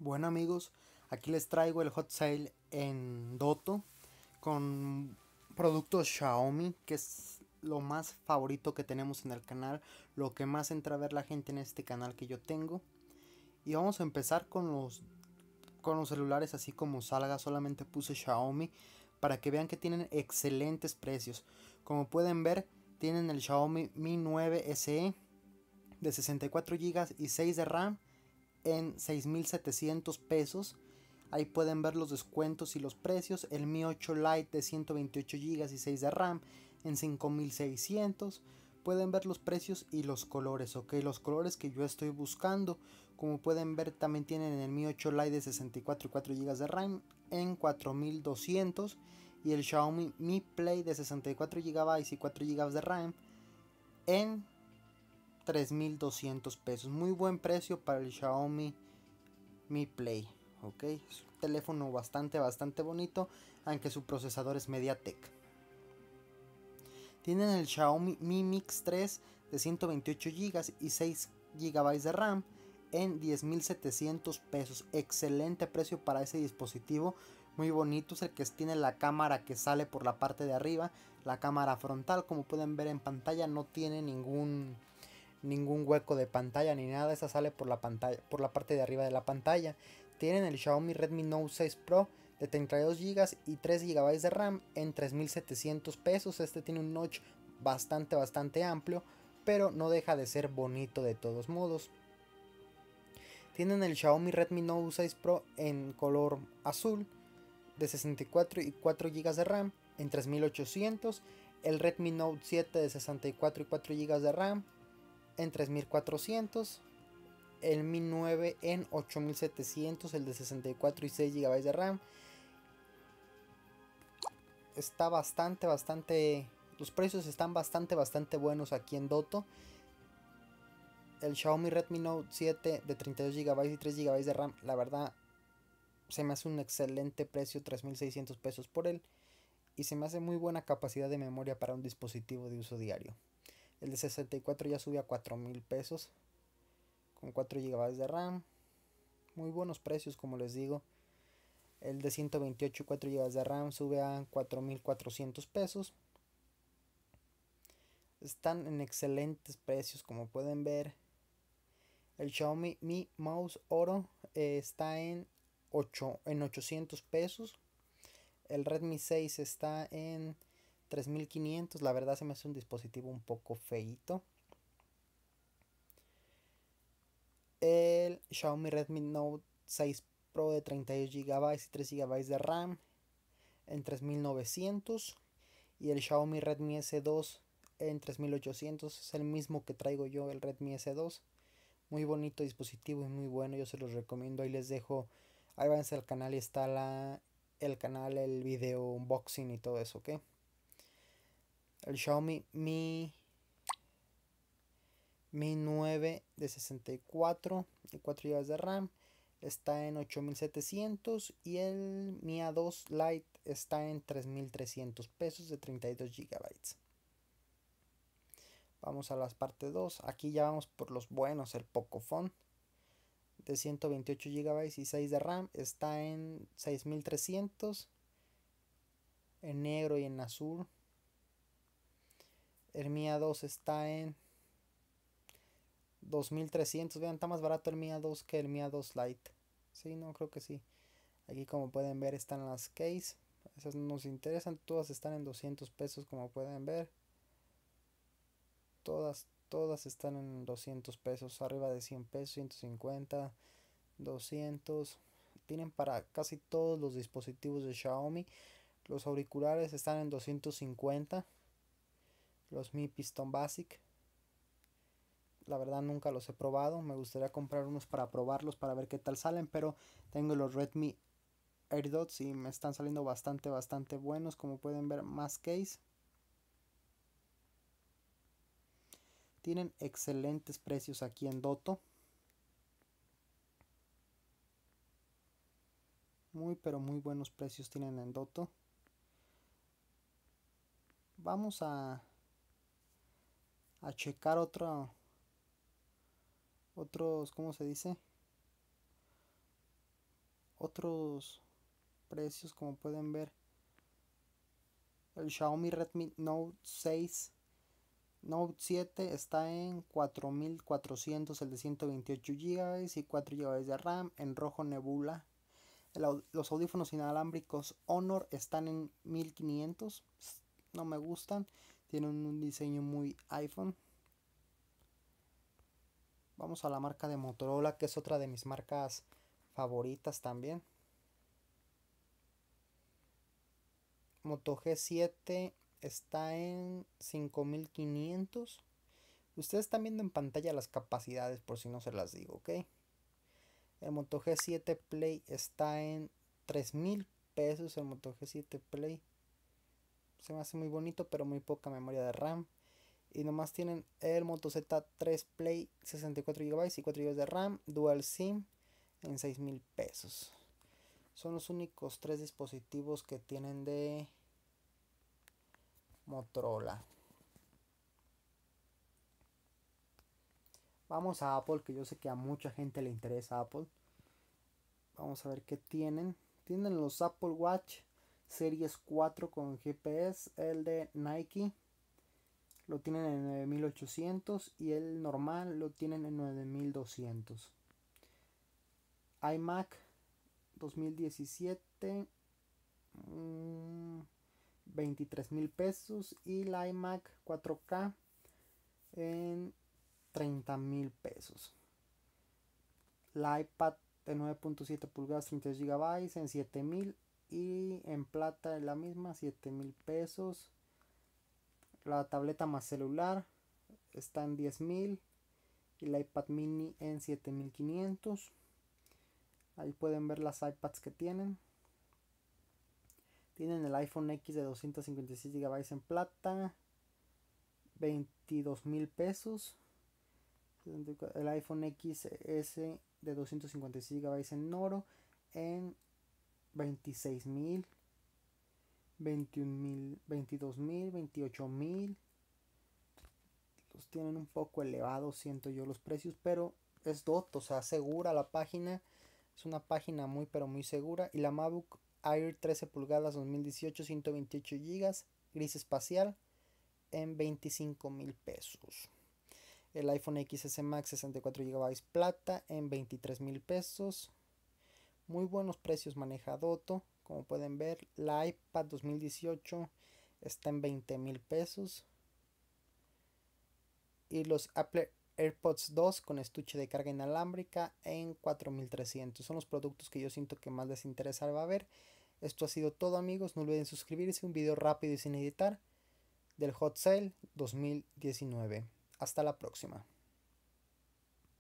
Bueno amigos, aquí les traigo el hot sale en Doto con productos Xiaomi, que es lo más favorito que tenemos en el canal, lo que más entra a ver la gente en este canal que yo tengo. Y vamos a empezar con los con los celulares así como salga, solamente puse Xiaomi para que vean que tienen excelentes precios. Como pueden ver, tienen el Xiaomi Mi 9 SE de 64 GB y 6 de RAM en 6.700 pesos. Ahí pueden ver los descuentos y los precios. El Mi 8 Lite de 128 GB y 6 de RAM en 5600. Pueden ver los precios y los colores, ok, los colores que yo estoy buscando. Como pueden ver también tienen en el Mi 8 Lite de 64 y 4 GB de RAM en 4200 y el Xiaomi Mi Play de 64 GB y 4 GB de RAM en 3.200 pesos. Muy buen precio para el Xiaomi Mi Play. Ok, es un teléfono bastante, bastante bonito, aunque su procesador es MediaTek. Tienen el Xiaomi Mi Mix 3 de 128 GB y 6 GB de RAM en 10.700 pesos. Excelente precio para ese dispositivo. Muy bonito es el que tiene la cámara que sale por la parte de arriba. La cámara frontal, como pueden ver en pantalla, no tiene ningún ningún hueco de pantalla ni nada, esa sale por la, pantalla, por la parte de arriba de la pantalla. Tienen el Xiaomi Redmi Note 6 Pro de 32 GB y 3 GB de RAM en 3700 pesos. Este tiene un notch bastante bastante amplio, pero no deja de ser bonito de todos modos. Tienen el Xiaomi Redmi Note 6 Pro en color azul de 64 y 4 GB de RAM en 3800, el Redmi Note 7 de 64 y 4 GB de RAM en 3400, el Mi 9 en 8700, el de 64 y 6 GB de RAM. Está bastante, bastante... Los precios están bastante, bastante buenos aquí en Doto. El Xiaomi Redmi Note 7 de 32 GB y 3 GB de RAM, la verdad, se me hace un excelente precio, 3.600 pesos por él. Y se me hace muy buena capacidad de memoria para un dispositivo de uso diario. El de 64 ya sube a $4,000 pesos. Con 4 GB de RAM. Muy buenos precios, como les digo. El de 128 y 4 GB de RAM sube a 4.400 pesos. Están en excelentes precios, como pueden ver. El Xiaomi Mi Mouse Oro eh, está en, 8, en 800 pesos. El Redmi 6 está en 3500, la verdad se me hace un dispositivo un poco feito. El Xiaomi Redmi Note 6 Pro de 32 GB y 3 GB de RAM en 3900 y el Xiaomi Redmi S2 en 3800 es el mismo que traigo yo el Redmi S2 muy bonito dispositivo y muy bueno yo se los recomiendo ahí les dejo ahí váyanse al canal y está la el canal el video unboxing y todo eso ok el Xiaomi Mi, Mi 9 de 64 y 4 GB de RAM está en 8700 y el Mi A2 Lite está en 3300 pesos de 32 GB. Vamos a las partes 2. Aquí ya vamos por los buenos. El Pocophone de 128 GB y 6 de RAM está en 6300 en negro y en azul Hermia 2 está en 2300. Vean, está más barato Hermia 2 que Hermia 2 Lite. Sí, no, creo que sí. Aquí como pueden ver están las case. Esas nos interesan. Todas están en 200 pesos como pueden ver. Todas, todas están en 200 pesos. Arriba de 100 pesos, 150, 200. Tienen para casi todos los dispositivos de Xiaomi. Los auriculares están en 250 los Mi Piston Basic. La verdad nunca los he probado, me gustaría comprar unos para probarlos, para ver qué tal salen, pero tengo los Redmi AirDots y me están saliendo bastante, bastante buenos, como pueden ver, más case. Tienen excelentes precios aquí en Doto. Muy, pero muy buenos precios tienen en Doto. Vamos a a checar otro otros como se dice otros precios como pueden ver el Xiaomi Redmi Note 6 Note 7 está en 4400 el de 128 GB y 4 GB de RAM en rojo nebula los audífonos inalámbricos Honor están en 1500 no me gustan tienen un diseño muy iPhone. Vamos a la marca de Motorola, que es otra de mis marcas favoritas también. Moto G7 está en 5500. Ustedes están viendo en pantalla las capacidades por si no se las digo, ¿ok? El Moto G7 Play está en 3000 pesos. El Moto G7 Play se me hace muy bonito, pero muy poca memoria de RAM. Y nomás tienen el Moto Z3 Play 64 GB y 4 GB de RAM, Dual SIM en $6,000 pesos. Son los únicos tres dispositivos que tienen de Motorola. Vamos a Apple, que yo sé que a mucha gente le interesa Apple. Vamos a ver qué tienen. Tienen los Apple Watch Series 4 con GPS, el de Nike lo tienen en 9800 y el normal lo tienen en 9200. iMac 2017 23.000 23 mil pesos y la iMac 4K en 30.000 mil pesos. La iPad de 9.7 pulgadas 33 GB en 7.000 y en plata es la misma, 7 mil pesos. La tableta más celular está en 10 mil y la iPad mini en 7500. Ahí pueden ver las iPads que tienen. Tienen el iPhone X de 256 GB en plata, 22 mil pesos. El iPhone XS de 256 GB en oro en 26 mil, 21 mil, 22 28 mil. Los tienen un poco elevados, siento yo, los precios, pero es DOT, o sea, segura la página. Es una página muy, pero muy segura. Y la MacBook Air 13 pulgadas 2018, 128 GB, gris espacial, en 25 mil pesos. El iPhone XS Max 64 GB plata en 23 mil pesos. Muy buenos precios maneja Doto. Como pueden ver, la iPad 2018 está en 20 mil pesos. Y los Apple AirPods 2 con estuche de carga inalámbrica en 4300. Son los productos que yo siento que más les interesa va a ver. Esto ha sido todo amigos. No olviden suscribirse. Un video rápido y sin editar del Hot Sale 2019. Hasta la próxima.